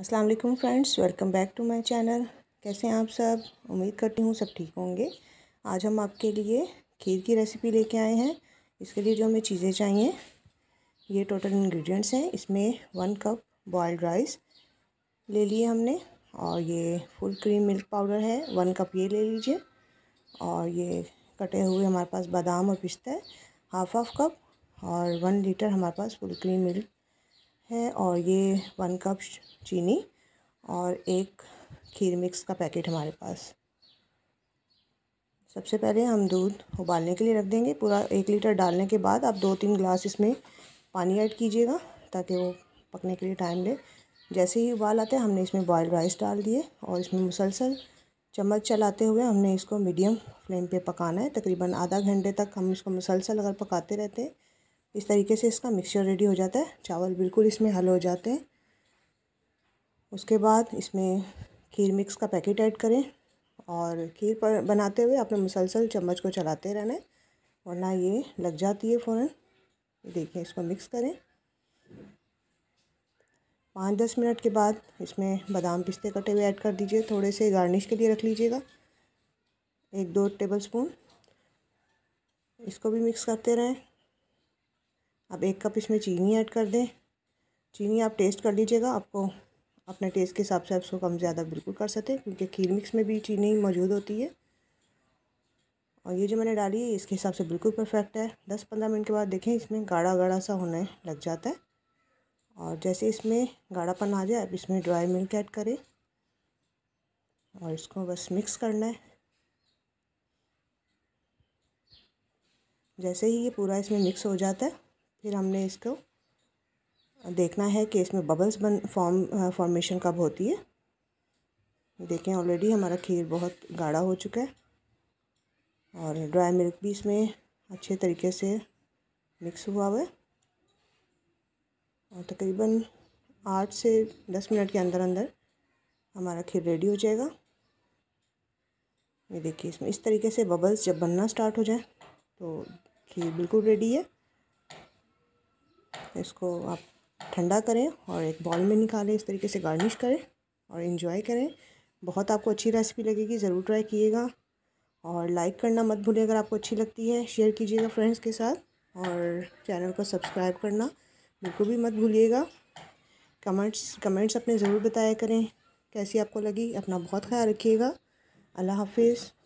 अस्सलाम वालेकुम friends welcome back to my channel कैसे हैं आप सब उम्मीद करती हूँ सब ठीक होंगे आज हम आपके लिए खीर की रेसिपी लेके आए हैं इसके लिए जो हमें चीज़ें चाहिए ये टोटल इंग्रेडिएंट्स हैं इसमें वन कप बॉयल्ड राइस ले लिए हमने और ये फुल क्रीम मिल्क पाउडर है वन कप ये ले लीजिए और ये कटे हुए हमारे पास बादाम और पिस्ता है हाफ हाफ कप और वन लीटर हमारे पास फुल क्रीम मिल्क है और ये वन कप चीनी और एक खीर मिक्स का पैकेट हमारे पास सबसे पहले हम दूध उबालने के लिए रख देंगे पूरा एक लीटर डालने के बाद आप दो तीन ग्लास इसमें पानी ऐड कीजिएगा ताकि वो पकने के लिए टाइम ले जैसे ही उबाल आते हैं हमने इसमें बॉयल राइस डाल दिए और इसमें मुसलसल चम्मच चलाते हुए हमने इसको मीडियम फ्लेम पे पकाना है तकरीबन आधा घंटे तक हम इसको मुसलसल अगर पकाते रहते हैं इस तरीके से इसका मिक्सचर रेडी हो जाता है चावल बिल्कुल इसमें हल हो जाते हैं उसके बाद इसमें खीर मिक्स का पैकेट ऐड करें और खीर पर बनाते हुए आपने मुसलसल चम्मच को चलाते रहना है वरना ये लग जाती है फ़ौरन देखिए इसको मिक्स करें पाँच दस मिनट के बाद इसमें बादाम पिस्ते कटे हुए ऐड कर दीजिए थोड़े से गार्निश के लिए रख लीजिएगा एक दो टेबल स्पून इसको भी मिक्स करते रहें अब एक कप इसमें चीनी ऐड कर दें चीनी आप टेस्ट कर लीजिएगा आपको अपने टेस्ट के हिसाब से आप इसको कम ज़्यादा बिल्कुल कर सकते हैं क्योंकि खीर मिक्स में भी चीनी मौजूद होती है और ये जो मैंने डाली है इसके हिसाब से बिल्कुल परफेक्ट है दस पंद्रह मिनट के बाद देखें इसमें गाढ़ा गाढ़ा सा होने लग जाता है और जैसे इसमें गाढ़ापन आ जाए आप इसमें ड्राई मिल्क ऐड करें और इसको बस मिक्स करना है जैसे ही ये पूरा इसमें मिक्स हो जाता है फिर हमने इसको देखना है कि इसमें बबल्स बन फॉर्म फॉर्मेशन कब होती है देखें ऑलरेडी हमारा खीर बहुत गाढ़ा हो चुका है और ड्राई मिल्क भी इसमें अच्छे तरीके से मिक्स हुआ हुआ है और तकरीबन आठ से दस मिनट के अंदर अंदर हमारा खीर रेडी हो जाएगा ये देखिए इसमें इस तरीके से बबल्स जब बनना स्टार्ट हो जाए तो खीर बिल्कुल रेडी है इसको आप ठंडा करें और एक बॉल में निकालें इस तरीके से गार्निश करें और इन्जॉय करें बहुत आपको अच्छी रेसिपी लगेगी ज़रूर ट्राई किएगा और लाइक करना मत भूलें अगर आपको अच्छी लगती है शेयर कीजिएगा फ्रेंड्स के साथ और चैनल को सब्सक्राइब करना बिल्कुल भी मत भूलिएगा कमेंट्स कमेंट्स अपने ज़रूर बताया करें कैसी आपको लगी अपना बहुत ख्याल रखिएगा अल्लाह हाफिज़